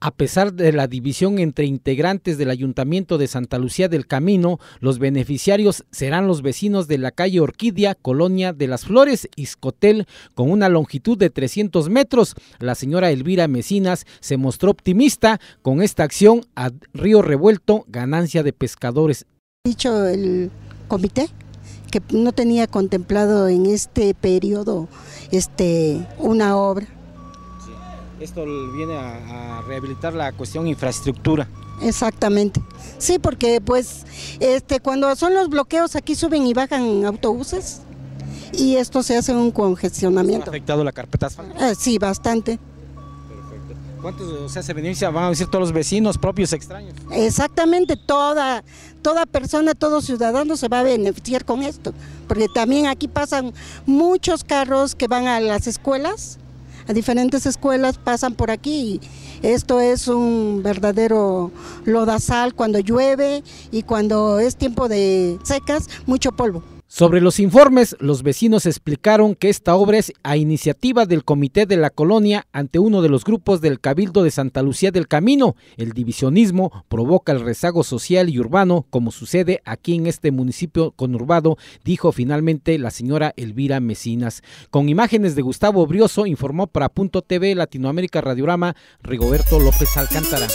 A pesar de la división entre integrantes del Ayuntamiento de Santa Lucía del Camino, los beneficiarios serán los vecinos de la calle Orquídea, Colonia de las Flores, Iscotel, con una longitud de 300 metros. La señora Elvira Mecinas se mostró optimista con esta acción a Río Revuelto, ganancia de pescadores. Dicho el comité que no tenía contemplado en este periodo este, una obra esto viene a, rehabilitar la cuestión infraestructura. Exactamente. Sí, porque pues este cuando son los bloqueos aquí suben y bajan autobuses y esto se hace un congestionamiento. ¿Ha afectado la carpeta asfáltica? Eh, sí, bastante. Perfecto. ¿Cuántos se beneficia? Van a decir todos los vecinos, propios, extraños. Exactamente, toda, toda persona, todo ciudadano se va a beneficiar con esto, porque también aquí pasan muchos carros que van a las escuelas a diferentes escuelas, pasan por aquí. Esto es un verdadero lodazal cuando llueve y cuando es tiempo de secas, mucho polvo. Sobre los informes, los vecinos explicaron que esta obra es a iniciativa del Comité de la Colonia ante uno de los grupos del Cabildo de Santa Lucía del Camino. El divisionismo provoca el rezago social y urbano, como sucede aquí en este municipio conurbado, dijo finalmente la señora Elvira Mesinas. Con imágenes de Gustavo Brioso, informó para Punto TV Latinoamérica Radiorama Rigoberto López Alcántara.